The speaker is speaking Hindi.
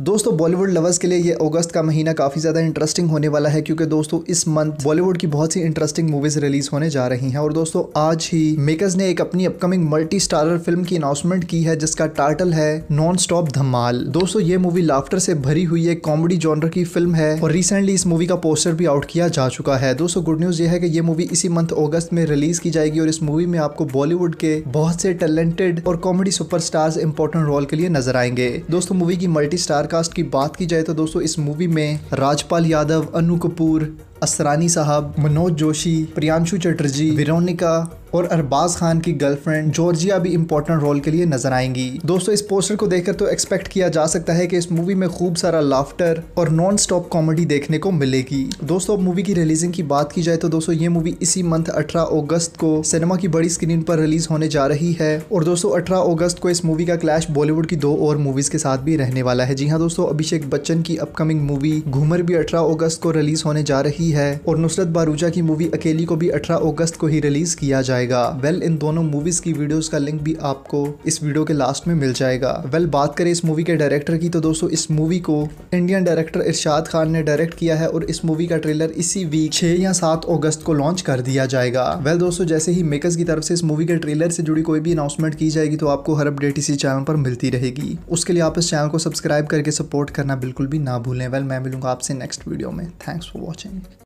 दोस्तों बॉलीवुड लवर्स के लिए ये अगस्त का महीना काफ़ी ज़्यादा इंटरेस्टिंग होने वाला है क्योंकि दोस्तों इस मंथ बॉलीवुड की बहुत सी इंटरेस्टिंग मूवीज़ रिलीज होने जा रही हैं और दोस्तों आज ही मेकर्स ने एक अपनी अपकमिंग मल्टी स्टारर फिल्म की अनाउंसमेंट की है जिसका टाइटल है नॉन स्टॉप धमाल दोस्तों ये मूवी लाफ्टर से भरी हुई एक कॉमेडी जॉनर की फिल्म है और रिसेंटली इस मूवी का पोस्टर भी आउट किया जा चुका है दोस्तों गुड न्यूज़ ये है कि ये मूवी इसी मंथ अगस्त में रिलीज की जाएगी और इस मूवी में आपको बॉलीवुड के बहुत से टैलेंटेड और कॉमेडी सुपरस्टार्स इंपॉर्टेंट रोल के लिए नजर आएंगे दोस्तों मूवी की मल्टी स्टार स्टार कास्ट की बात की जाए तो दोस्तों इस मूवी में राजपाल यादव अनु कपूर असरानी साहब मनोज जोशी प्रियांशु चटर्जी विरोनिका और अरबाज खान की गर्लफ्रेंड जॉर्जिया भी इंपॉर्टेंट रोल के लिए नजर आएंगी दोस्तों इस पोस्टर को देखकर तो एक्सपेक्ट किया जा सकता है कि इस मूवी में खूब सारा लाफ्टर और नॉन स्टॉप कॉमेडी देखने को मिलेगी दोस्तों मूवी की रिलीजिंग की बात की जाए तो दोस्तों ये मूवी इसी मंथ अठारह अगस्त को सिनेमा की बड़ी स्क्रीन पर रिलीज होने जा रही है और दोस्तों अठारह अगस्त को इस मूवी का क्लैश बॉलीवुड की दो और मूवीज के साथ भी रहने वाला है जी हाँ दोस्तों अभिषेक बच्चन की अपकमिंग मूवी घूमर भी अठारह अगस्त को रिलीज होने जा रही है और नुसरत बारूजा की मूवी अकेली को भी अठारह अगस्त को ही रिलीज किया जाएगा जाएगा वेल इन दोनों मूवीज की वीडियोस का लिंक भी आपको इस वीडियो के लास्ट में मिल जाएगा वेल बात करें इस मूवी के डायरेक्टर की तो दोस्तों इस मूवी को इंडियन डायरेक्टर इरशाद खान ने डायरेक्ट किया है और इस मूवी का ट्रेलर इसी वीक छह या सात अगस्त को लॉन्च कर दिया जाएगा वेल दोस्तों जैसे ही मेकर्स की तरफ से इस मूवी के ट्रेलर से जुड़ी कोई भी अनाउंसमेंट की जाएगी तो आपको हर अपडेट इसी चैनल पर मिलती रहेगी उसके लिए आप इस चैनल को सब्सक्राइब करके सपोर्ट करना बिल्कुल भी ना भूलें वेल मैं मिलूंगा आपसे नेक्स्ट वीडियो में थैंक्स फॉर वॉचिंग